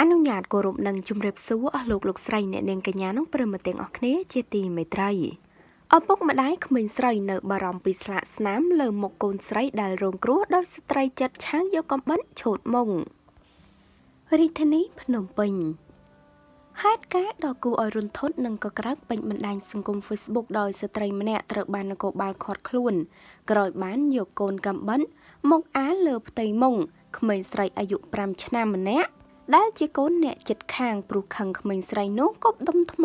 អនុញ្ញាតគោរពនិងជម្រាបសួរអស់លោកលោកស្រីអ្នកនាងកញ្ញានិងប្រិមត្តទាំងអស់គ្នាជាទីមេត្រីឪពុកម្ដាយក្មេងស្រីនៅបារម្ភពីស្លាកស្នាមលើមុខកូនស្រីដែលរងគ្រោះដោយស្ត្រីចិត្តឆាំងយកកំបិតឆូតមុងរាជធានីភ្នំពេញហេតុការណ៍ដ៏គួរឲ្យរន្ធត់និងកក្រើកពេញបណ្ដាញសង្គម Facebook ដោយស្ត្រីម្នាក់ត្រូវបាននគរបាលឃាត់ខ្លួន ក្រោយបានយកកូនកំបិតមកអាលលើផ្ទៃមុងក្មេងស្រីអាយុ5ឆ្នាំម្នាក់ដែលជាកូនអ្នកចិត្តខាងព្រោះខឹងក្មេងស្រីនោះគប់ដុំថ្ម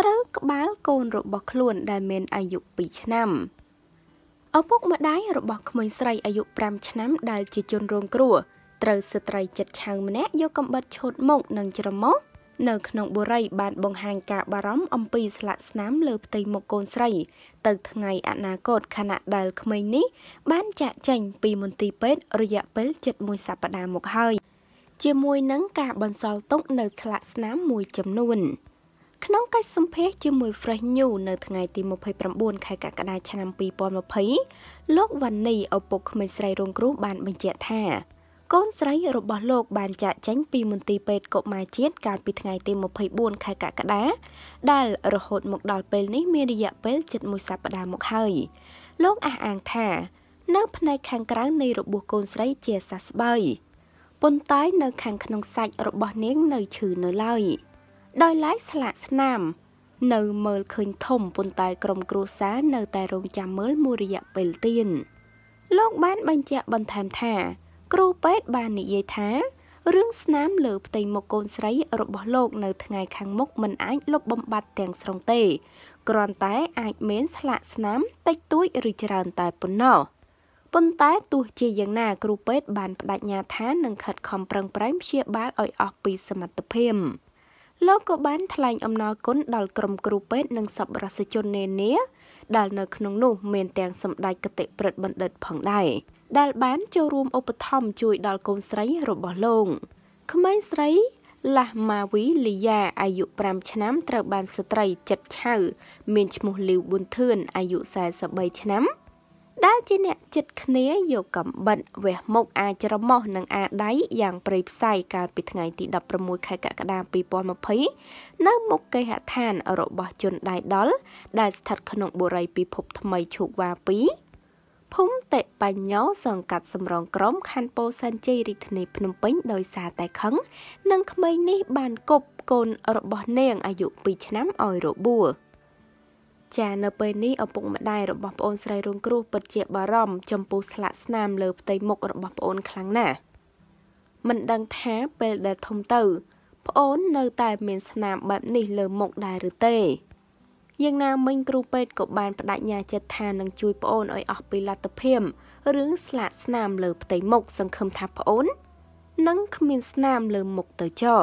ត្រូវក្បាលកូនរបស់ខ្លួនដែលមានអាយុ2ឆ្នាំឪពុកម្ដាយរបស់ក្មេងស្រីអាយុ5ឆ្នាំ ដែលជាជនរងគ្រោះត្រូវស្ត្រីចិត្តឆៅម្នាក់យកកំបិតឈូតមុខនិងច្រមុះនៅក្នុងបុរីបានបង្ហាញការបារម្ភអំពីស្លាកស្នាមលើផ្ទៃមុខកូនស្រីទៅថ្ងៃអនាគតខណៈដែលក្មេងនេះ បានចាក់ចែងពីមន្ទីរពេទ្យរយៈពេល7មួយសប្តាហ៍មកហើយ។ជាមួយនឹងការបន្សល់ទុក នៅឆ្លាក់ស្នាមមួយចំនួនក្នុងកិច្ចសម្ភាសជាមួយ Fresh News នៅថ្ងៃទី29ខែកក្កដាឆ្នាំ2020លោកវ៉ានីឪពុកក្មេងស្រីរងគ្រោះបានបញ្ជាក់ថាកូនស្រីរបស់លោកបានចាក់ចេញពីមន្ទីរពេទ្យកុមារជាតិកាលពីថ្ងៃទី24ខែកក្កដាដែលរហូតមកដល់ពេលនេះមានរយៈពេលជិត1សប្តាហ៍មកហើយលោកអះអាងថា នៅ ផ្នែកខាងក្រៅនៃរបួសកូនស្រីជាសះស្បើយប៉ុន្តែនៅខាងក្នុងសាច់របស់នាងនៅឈឺនៅឡើយដោយឡែកស្លាកស្នាមនៅមើលឃើញធំប៉ុន្តែក្រុមគ្រួសារនៅតែរងចាំមើលមួយរយៈពេលទៀតលោកបានបញ្ជាក់បន្ថែមថា គ្រូពេទ្យបាននិយាយថារឿងស្នាមលើផ្ទៃមុខកូនស្រីរបស់លោកនៅថ្ងៃខាងមុខមិនអាចលុបបំបាត់ទាំងស្រុងទេគ្រាន់តែអាចមានស្លាកស្នាមតិចតួចឬច្រើនតែប៉ុណ្ណោះ។ប៉ុន្តែទោះជាយ៉ាងណាគ្រូពេទ្យបានបដិញ្ញាថានឹងខិតខំប្រឹងប្រែងព្យាបាលឲ្យអស់ពីសមត្ថភាពលោកក៏បានថ្លែងអំណរគុណដល់ក្រុមគ្រូពេទ្យនិងសប្បុរសជននានាដែលនៅក្នុងនោះមានទាំងសម្ដេចគតិប្រិទ្ធបណ្ឌិតផងដែរដែលបានចូលរួមឧបត្ថម្ភជួយដល់កូនស្រីរបស់លោកក្មេងស្រីឡាស់ម៉ាវីលីយ៉ាអាយុ5ឆ្នាំ ត្រូវបានស្ត្រីចិត្តឆៅមានឈ្មោះលីវប៊ុនធឿនអាយុ43ឆ្នាំដែលជាអ្នកចិត្តគ្នាយកកំបិតវះមុខអាច្រមុះនិងអាដៃយ៉ាងព្រៃផ្សៃកាលពីថ្ងៃទី16ខែកក្កដា2020នៅមុខគេហដ្ឋានរបស់ជនដៃដល់ដែលស្ថិត ក្នុងបុរីពិភពថ្មីឈូកវ៉ា2ភូមិតេបញ្ញោសង្កាត់សំរងក្រមខណ្ឌពោធិ៍សែនជ័យរាជធានីភ្នំពេញ ដោយសារតែខឹង និងក្មេងនេះបានគប់កូនរបស់នាងអាយុ2ឆ្នាំឲ្យរបួស។ចានៅពេលនេះឪពុកម្ដាយរបស់ប្អូនស្រីរងគ្រោះពិតជាបារម្ភចំពោះស្លាកស្នាមលើផ្ទៃមុខរបស់ប្អូនខ្លាំងណាស់មិនដឹងថាពេលដែលធំទៅប្អូននៅតែមានស្នាមបែបនេះលើមុខដែរឬទេយ៉ាងណាមិញគ្រូពេទ្យក៏បានបដិញ្ញាចិត្តថានឹងជួយប្អូនឲ្យអស់ពីលទ្ធភាពរឿងស្លាកស្នាមលើផ្ទៃមុខសង្ឃឹមថាប្អូននឹងគ្មានស្នាមលើមុខទៅចោល